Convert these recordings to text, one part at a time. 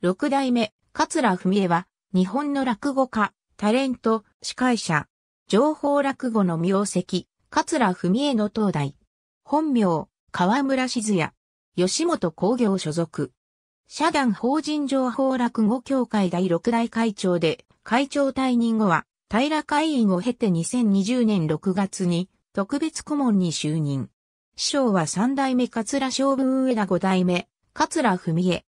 六代目、桂文江は、日本の落語家、タレント、司会者、情報落語の名跡、桂文江の東大。本名、河村静也。吉本工業所属。社団法人情報落語協会第六代会長で、会長退任後は、平会員を経て2020年6月に、特別顧問に就任。師匠は三代目桂将軍上田五代目、桂文江。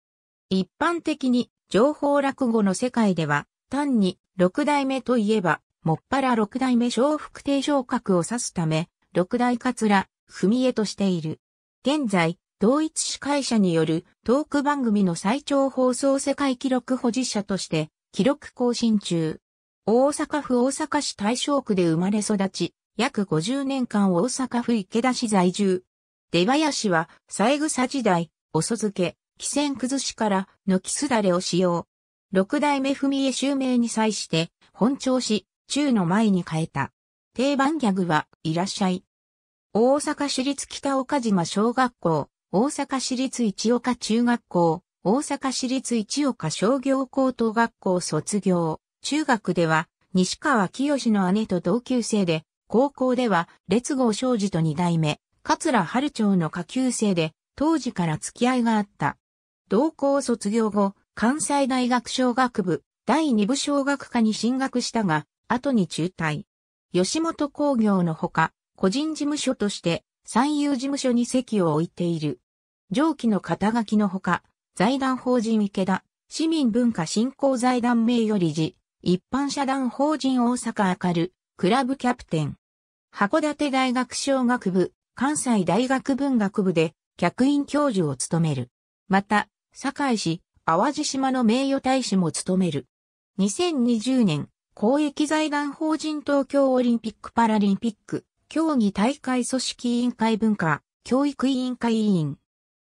一般的に情報落語の世界では、単に六代目といえば、もっぱら六代目小福亭昇格を指すため、六代桂、文江としている。現在、同一司会者によるトーク番組の最長放送世界記録保持者として、記録更新中。大阪府大阪市大正区で生まれ育ち、約50年間大阪府池田市在住。出囃は、三枝時代、遅漬け、汽船崩しからきすだれを使用。六代目文江襲名に際して、本調子、中の前に変えた。定番ギャグは、いらっしゃい。大阪市立北岡島小学校、大阪市立一岡中学校、大阪市立一岡商業高等学校卒業。中学では、西川清の姉と同級生で、高校では、列郷昌司と二代目、桂春町の下級生で、当時から付き合いがあった。同校卒業後、関西大学小学部、第二部小学科に進学したが、後に中退。吉本工業のほか、個人事務所として、三遊事務所に席を置いている。上記の肩書きのほか、財団法人池田、市民文化振興財団名誉理事、一般社団法人大阪明る、クラブキャプテン。函館大学小学部、関西大学文学部で、客員教授を務める。また、堺市、淡路島の名誉大使も務める。2020年、公益財団法人東京オリンピック・パラリンピック、競技大会組織委員会文化、教育委員会委員。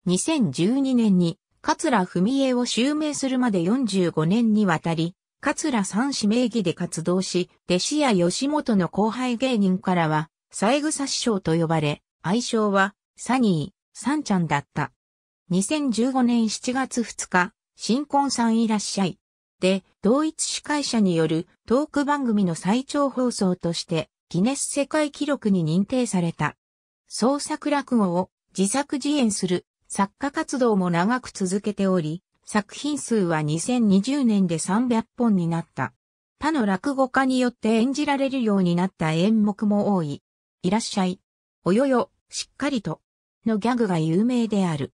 2012年に、桂文江を襲名するまで45年にわたり、桂三氏名義で活動し、弟子や吉本の後輩芸人からは、三枝師匠と呼ばれ、愛称は、サニー、サンちゃんだった。2015年7月2日、新婚さんいらっしゃい。で、同一司会者によるトーク番組の最長放送としてギネス世界記録に認定された。創作落語を自作自演する作家活動も長く続けており、作品数は2020年で300本になった。他の落語家によって演じられるようになった演目も多い。いらっしゃい。およよ、しっかりと。のギャグが有名である。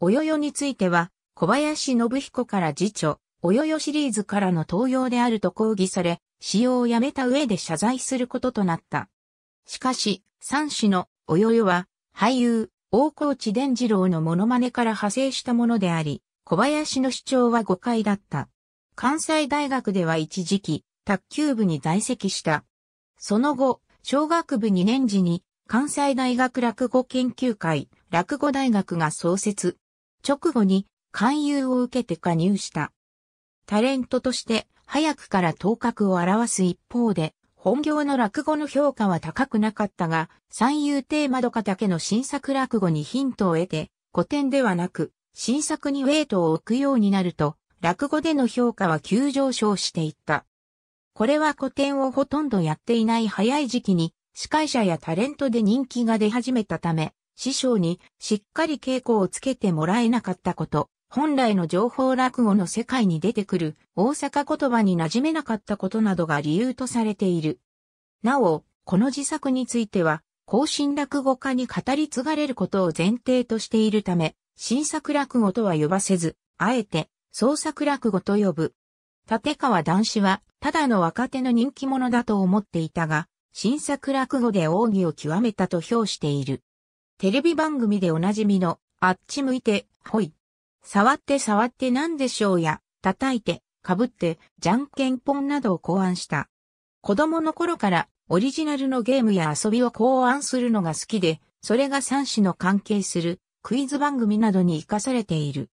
およよについては、小林信彦から次書、およよシリーズからの登用であると抗議され、使用をやめた上で謝罪することとなった。しかし、三子のおよよは、俳優、大河内伝次郎のモノマネから派生したものであり、小林の主張は誤解だった。関西大学では一時期、卓球部に在籍した。その後、小学部2年時に、関西大学落語研究会、落語大学が創設。直後に勧誘を受けて加入した。タレントとして早くから頭角を表す一方で、本業の落語の評価は高くなかったが、三遊亭窓かだけの新作落語にヒントを得て、古典ではなく、新作にウェイトを置くようになると、落語での評価は急上昇していった。これは古典をほとんどやっていない早い時期に、司会者やタレントで人気が出始めたため、師匠にしっかり稽古をつけてもらえなかったこと、本来の情報落語の世界に出てくる大阪言葉に馴染めなかったことなどが理由とされている。なお、この自作については、後進落語家に語り継がれることを前提としているため、新作落語とは呼ばせず、あえて創作落語と呼ぶ。立川談志は、ただの若手の人気者だと思っていたが、新作落語で奥義を極めたと評している。テレビ番組でおなじみの、あっち向いて、ほい。触って触って何でしょうや、叩いて、かぶって、じゃんけんぽんなどを考案した。子供の頃からオリジナルのゲームや遊びを考案するのが好きで、それが三子の関係するクイズ番組などに活かされている。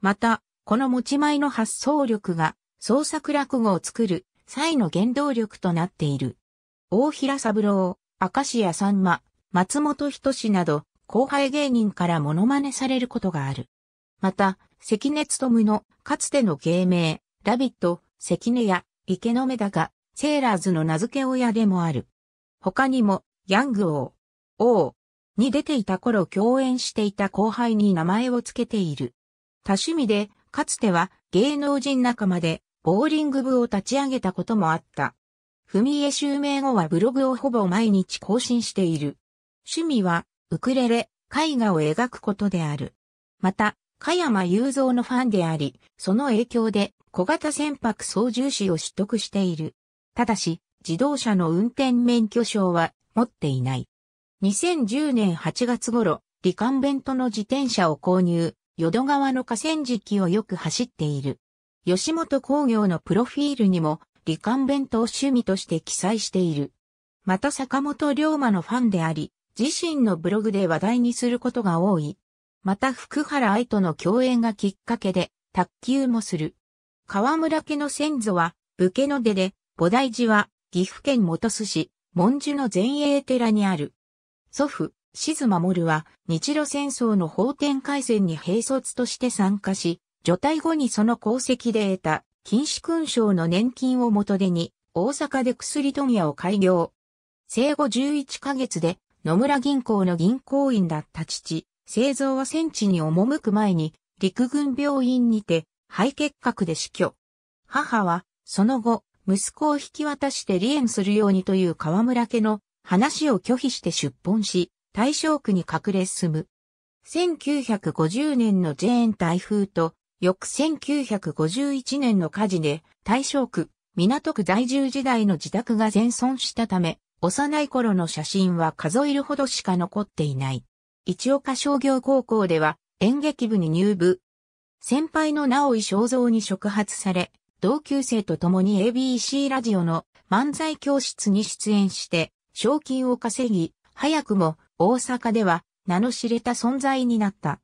また、この持ち前の発想力が創作落語を作る際の原動力となっている。大平三郎、明石家さんま、松本人志など、後輩芸人からモノマネされることがある。また、関根勤のかつての芸名、ラビット、関根や池の目だが、セーラーズの名付け親でもある。他にも、ヤング王、王に出ていた頃共演していた後輩に名前を付けている。多趣味で、かつては芸能人仲間でボーリング部を立ち上げたこともあった。文江襲名後はブログをほぼ毎日更新している。趣味は、ウクレレ、絵画を描くことである。また、加山雄三のファンであり、その影響で小型船舶操縦士を取得している。ただし、自動車の運転免許証は持っていない。2010年8月頃、リカンベントの自転車を購入、淀川の河川敷をよく走っている。吉本工業のプロフィールにも、リカンベントを趣味として記載している。また坂本龍馬のファンであり、自身のブログで話題にすることが多い。また福原愛との共演がきっかけで、卓球もする。河村家の先祖は、武家の出で、菩提寺は、岐阜県本巣市、文殊の前衛寺にある。祖父、静守は、日露戦争の法典改戦に兵卒として参加し、除隊後にその功績で得た、禁止勲章の年金を元手に、大阪で薬問屋を開業。生後11ヶ月で野村銀行の銀行員だった父、製造は戦地に赴く前に、陸軍病院にて、肺結核で死去。母は、その後、息子を引き渡して離縁するようにという河村家の話を拒否して出奔し、大正区に隠れ住む。1950年のジェーン台風と、翌1951年の火事で、大正区、港区在住時代の自宅が全損したため、幼い頃の写真は数えるほどしか残っていない。一岡商業高校では演劇部に入部。先輩の直井正蔵に触発され、同級生と共に ABC ラジオの漫才教室に出演して、賞金を稼ぎ、早くも大阪では名の知れた存在になった。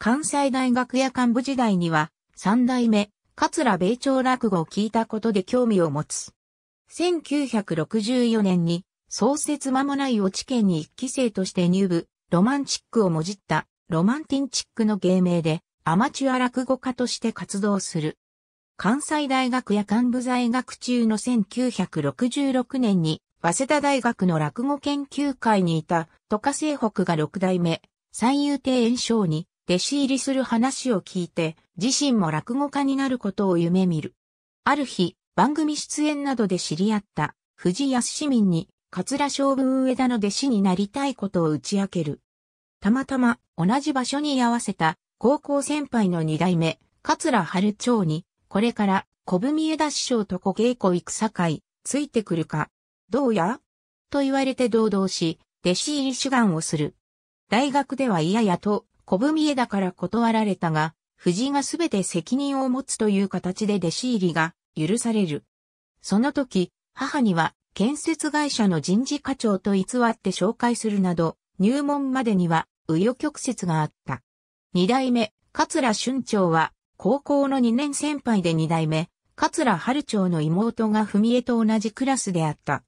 関西大学や幹部時代には、三代目、桂米朝落語を聞いたことで興味を持つ。1964年に創設間もない落知見に一期生として入部、ロマンチックをもじった、ロマンティンチックの芸名で、アマチュア落語家として活動する。関西大学や幹部在学中の1966年に、早稲田大学の落語研究会にいた、都河西北が六代目、三遊亭炎章に、弟子入りする話を聞いて、自身も落語家になることを夢見る。ある日、番組出演などで知り合った、藤安市民に、桂将軍上田の弟子になりたいことを打ち明ける。たまたま同じ場所に居合わせた高校先輩の二代目、桂春長に、これから小文枝師匠と小稽古行く境、ついてくるか、どうやと言われて堂々し、弟子入り志願をする。大学では嫌やと、小文枝から断られたが、藤がすべて責任を持つという形で弟子入りが許される。その時、母には建設会社の人事課長と偽って紹介するなど、入門までには、紆余曲折があった。二代目、桂春長は、高校の二年先輩で二代目、桂春長の妹が文江と同じクラスであった。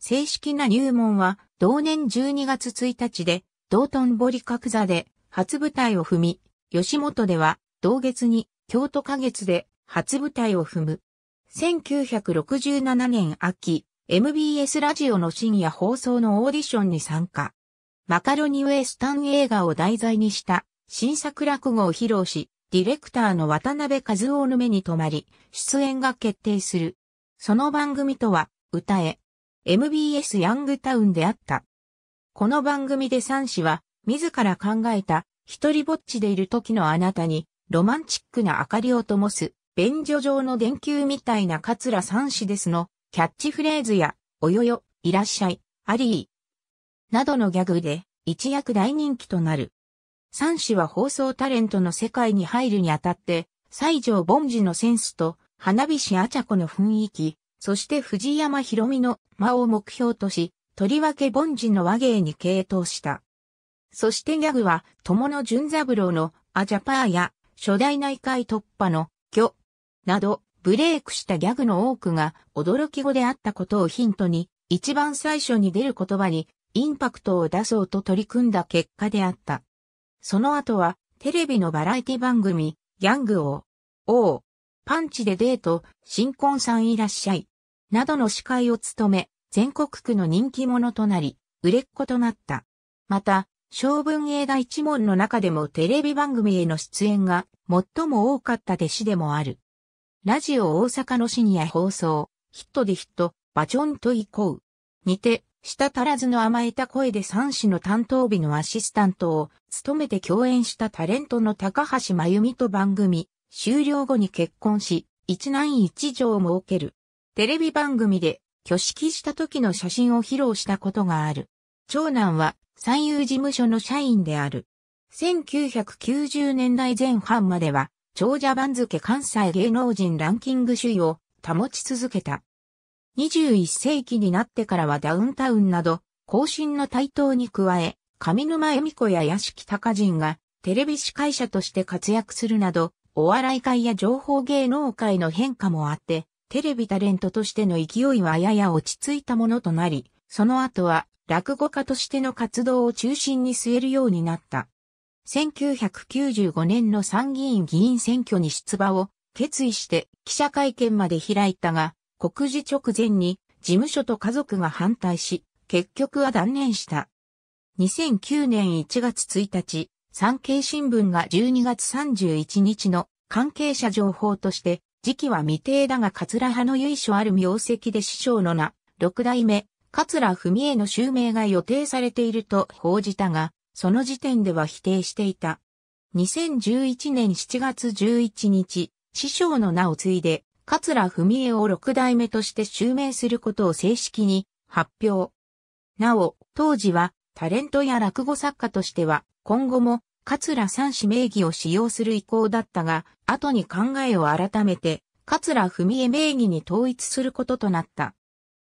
正式な入門は、同年12月1日で、道頓堀角座で、初舞台を踏み、吉本では、同月に、京都花月で、初舞台を踏む。1967年秋、MBS ラジオの深夜放送のオーディションに参加。マカロニウエスタン映画を題材にした新作落語を披露し、ディレクターの渡辺和夫の目に留まり、出演が決定する。その番組とは、歌え、MBS ヤングタウンであった。この番組で三氏は、自ら考えた、一人ぼっちでいる時のあなたに、ロマンチックな明かりを灯す、便所上の電球みたいな桂三氏ですの、キャッチフレーズや、およよ、いらっしゃい、アリー、などのギャグで、一躍大人気となる。三氏は放送タレントの世界に入るにあたって、西条凡司のセンスと、花火師あちゃこの雰囲気、そして藤山博美の間を目標とし、とりわけ凡司の和芸に傾倒した。そしてギャグは、友野淳三郎のアジャパーや、初代内海突破の、魚、など、ブレイクしたギャグの多くが驚き語であったことをヒントに、一番最初に出る言葉にインパクトを出そうと取り組んだ結果であった。その後は、テレビのバラエティ番組、ギャングを、王、パンチでデート、新婚さんいらっしゃい、などの司会を務め、全国区の人気者となり、売れっ子となった。また、小文映画一門の中でもテレビ番組への出演が最も多かった弟子でもある。ラジオ大阪の深夜放送、ヒットでヒット、バチョンと行こう。似て、舌足らずの甘えた声で三子の担当日のアシスタントを務めて共演したタレントの高橋真由美と番組、終了後に結婚し、一男一女を設ける。テレビ番組で挙式した時の写真を披露したことがある。長男は三遊事務所の社員である。1990年代前半までは長者番付関西芸能人ランキング首位を保ち続けた。21世紀になってからはダウンタウンなど、更新の台頭に加え、上沼恵美子や屋敷隆人がテレビ司会者として活躍するなど、お笑い界や情報芸能界の変化もあって、テレビタレントとしての勢いはやや落ち着いたものとなり、その後は落語家としての活動を中心に据えるようになった。1995年の参議院議員選挙に出馬を決意して記者会見まで開いたが、告示直前に事務所と家族が反対し、結局は断念した。2009年1月1日、産経新聞が12月31日の関係者情報として、時期は未定だが桂派の由緒ある名跡で師匠の名、六代目、桂文枝の襲名が予定されていると報じたが、その時点では否定していた。2011年7月11日、師匠の名を継いで、桂文江を六代目として襲名することを正式に発表。なお、当時は、タレントや落語作家としては、今後も、桂三氏名義を使用する意向だったが、後に考えを改めて、桂文江名義に統一することとなった。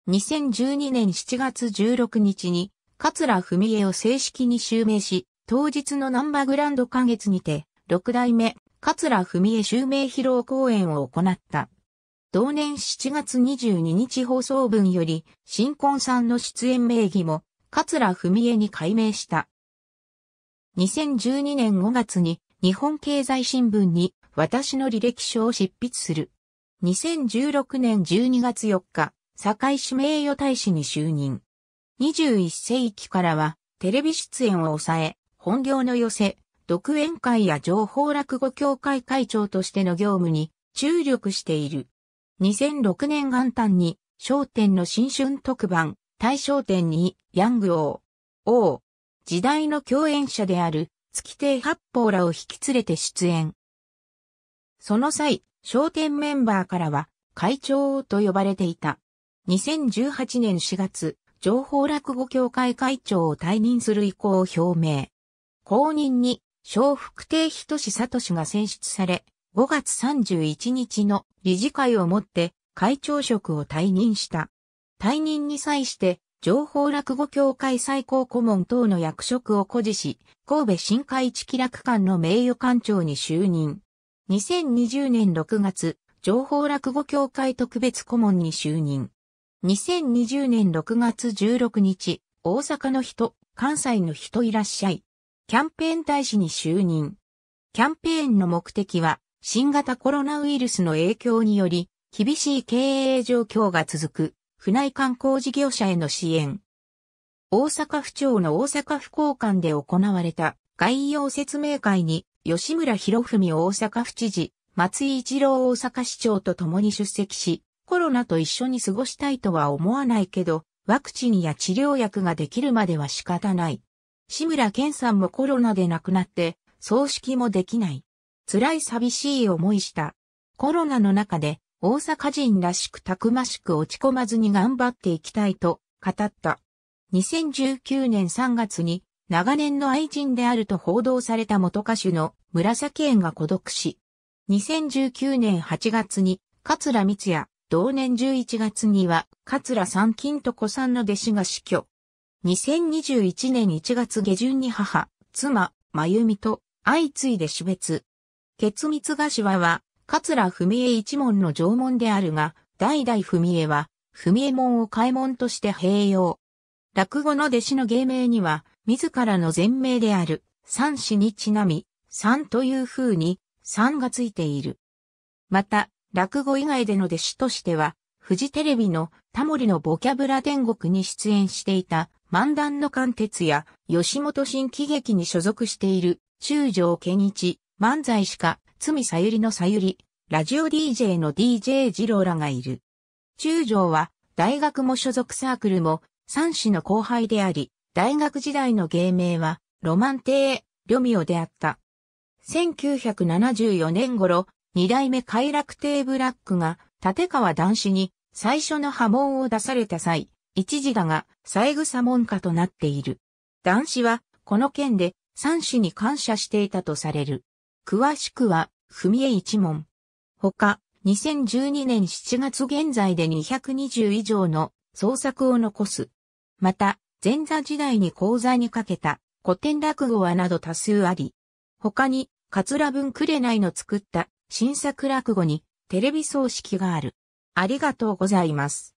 2012年7月16日に、桂文江を正式に襲名し、当日のナンバーグランド花月にて、六代目、桂文江襲名披露公演を行った。同年7月22日放送分より、新婚さんの出演名義も、桂文江に改名した。2012年5月に、日本経済新聞に、私の履歴書を執筆する。2016年12月4日、堺市名誉大使に就任。21世紀からは、テレビ出演を抑え、本業の寄せ、独演会や情報落語協会会長としての業務に注力している。2006年元旦に、商店の新春特番、大商店に、ヤング王、王、時代の共演者である、月亭八方らを引き連れて出演。その際、商店メンバーからは、会長と呼ばれていた。2018年4月、情報落語協会会長を退任する意向を表明。後任に、小福亭仁志聡が選出され、5月31日の理事会をもって会長職を退任した。退任に際して、情報落語協会最高顧問等の役職を誇示し、神戸新海地気楽館の名誉館長に就任。2020年6月、情報落語協会特別顧問に就任。2020年6月16日、大阪の人、関西の人いらっしゃい。キャンペーン大使に就任。キャンペーンの目的は、新型コロナウイルスの影響により、厳しい経営状況が続く、府内観光事業者への支援。大阪府庁の大阪府交換で行われた概要説明会に、吉村博文大阪府知事、松井一郎大阪市長と共に出席し、コロナと一緒に過ごしたいとは思わないけど、ワクチンや治療薬ができるまでは仕方ない。志村健さんもコロナで亡くなって、葬式もできない。辛い寂しい思いした。コロナの中で、大阪人らしくたくましく落ち込まずに頑張っていきたいと語った。2019年3月に長年の愛人であると報道された元歌手の紫園が孤独し、2019年8月に桂光也、同年11月には、桂三金と子さんの弟子が死去。2021年1月下旬に母、妻、真由美と相次いで死別。血密柏は、桂文江一門の縄文であるが、代々文江は、文江門を開門として併用。落語の弟子の芸名には、自らの前名である、三子にちなみ、三という風に、三がついている。また、落語以外での弟子としては、フジテレビのタモリのボキャブラ天国に出演していた漫談の貫徹や吉本新喜劇に所属している中条健一、漫才師か、罪さゆりのさゆり、ラジオ DJ の DJ 二郎らがいる。中条は大学も所属サークルも三子の後輩であり、大学時代の芸名はロマンリロミオであった。1974年頃、二代目快楽亭ブラックが、立川男子に最初の波紋を出された際、一時だが、三枝門下となっている。男子は、この件で、三子に感謝していたとされる。詳しくは、文江一門。他、2012年7月現在で220以上の創作を残す。また、前座時代に講座にかけた古典落語はなど多数あり、他に、桂文紅の作った新作落語にテレビ葬式がある。ありがとうございます。